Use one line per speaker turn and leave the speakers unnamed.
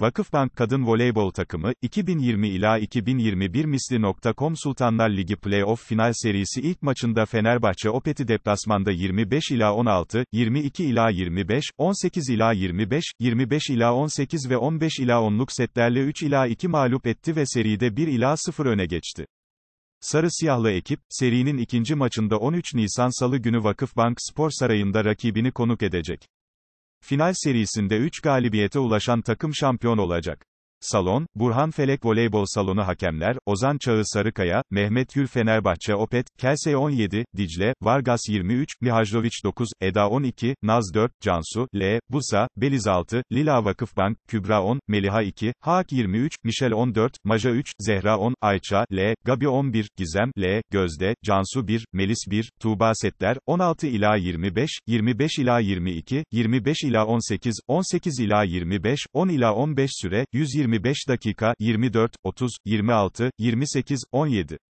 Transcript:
Vakıfbank Kadın Voleybol Takımı, 2020 ila 2021 misli.com Sultanlar Ligi Playoff Final Serisi ilk maçında Fenerbahçe Opeti deplasmanda 25 ila 16, 22 ila 25, 18 ila 25, 25 ila 18 ve 15 ila 10'luk setlerle 3 ila 2 mağlup etti ve seride 1 ila 0 öne geçti. Sarı siyahlı ekip, serinin ikinci maçında 13 Nisan Salı günü Vakıfbank Spor Sarayı'nda rakibini konuk edecek. Final serisinde 3 galibiyete ulaşan takım şampiyon olacak. Salon, Burhan Felek Voleybol Salonu Hakemler, Ozan Çağı Sarıkaya, Mehmet Gül Fenerbahçe Opet, Kelsey 17, Dicle, Vargas 23, Mihajloviç 9, Eda 12, Naz 4, Cansu, L, Busa, Beliz 6, Lila Vakıfbank, Kübra 10, Meliha 2, Haak 23, Michel 14, Maja 3, Zehra 10, Ayça, L, Gabi 11, Gizem, L, Gözde, Cansu 1, Melis 1, Tuğba Setler, 16 ila 25, 25 ila 22, 25 ila 18, 18 ila 25, 10 ila 15 süre, 120 25 dakika, 24, 30, 26, 28, 17.